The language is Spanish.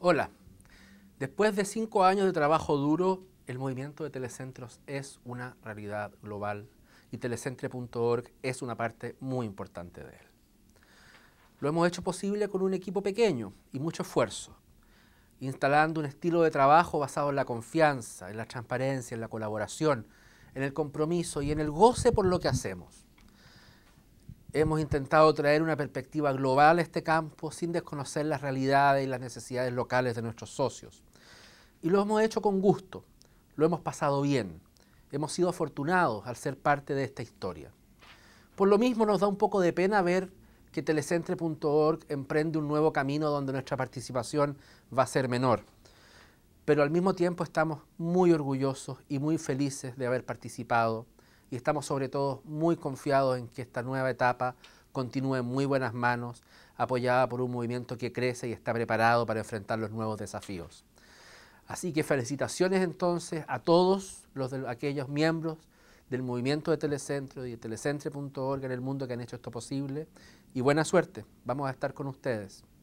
Hola, después de cinco años de trabajo duro, el movimiento de telecentros es una realidad global y telecentre.org es una parte muy importante de él. Lo hemos hecho posible con un equipo pequeño y mucho esfuerzo, instalando un estilo de trabajo basado en la confianza, en la transparencia, en la colaboración, en el compromiso y en el goce por lo que hacemos hemos intentado traer una perspectiva global a este campo sin desconocer las realidades y las necesidades locales de nuestros socios. Y lo hemos hecho con gusto, lo hemos pasado bien, hemos sido afortunados al ser parte de esta historia. Por lo mismo nos da un poco de pena ver que telecentre.org emprende un nuevo camino donde nuestra participación va a ser menor. Pero al mismo tiempo estamos muy orgullosos y muy felices de haber participado y estamos sobre todo muy confiados en que esta nueva etapa continúe en muy buenas manos, apoyada por un movimiento que crece y está preparado para enfrentar los nuevos desafíos. Así que felicitaciones entonces a todos los de, aquellos miembros del movimiento de Telecentro y de telecentre.org en el mundo que han hecho esto posible y buena suerte. Vamos a estar con ustedes.